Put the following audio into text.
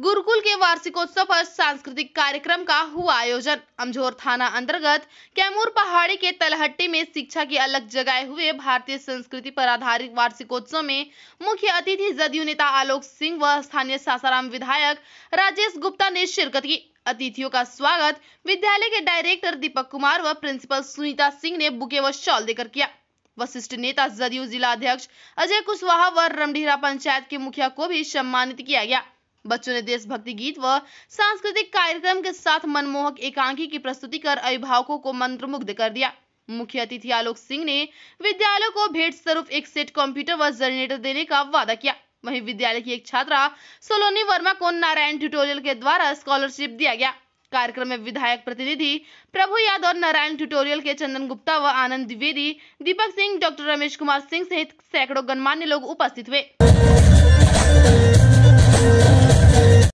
गुरुकुल के वार्षिकोत्सव पर सांस्कृतिक कार्यक्रम का हुआ आयोजन अमझोर थाना अंतर्गत कैमूर पहाड़ी के तलहट्टी में शिक्षा की अलग जगाए हुए भारतीय संस्कृति पर आधारित वार्षिकोत्सव में मुख्य अतिथि जदयू नेता आलोक सिंह व स्थानीय सासाराम विधायक राजेश गुप्ता ने शिरकत की अतिथियों का स्वागत विद्यालय के डायरेक्टर दीपक कुमार व प्रिंसिपल सुनीता सिंह ने बुके व शॉल देकर किया वशिष्ठ नेता जदयू जिला अध्यक्ष अजय कुशवाहा व रमढीरा पंचायत के मुखिया को भी सम्मानित किया गया बच्चों ने देशभक्ति गीत व सांस्कृतिक कार्यक्रम के साथ मनमोहक एकांकी की प्रस्तुति कर अभिभावकों को मंत्रमुग्ध कर दिया मुख्य अतिथि आलोक सिंह ने विद्यालय को भेंट स्वरूप एक सेट कंप्यूटर व जनरेटर देने का वादा किया वहीं विद्यालय की एक छात्रा सोलोनी वर्मा को नारायण ट्यूटोरियल के द्वारा स्कॉलरशिप दिया गया कार्यक्रम में विधायक प्रतिनिधि प्रभु यादव नारायण ट्यूटोरियल के चंदन गुप्ता व आनंद द्विवेदी दीपक सिंह डॉक्टर रमेश कुमार सिंह सहित सैकड़ों गणमान्य लोग उपस्थित हुए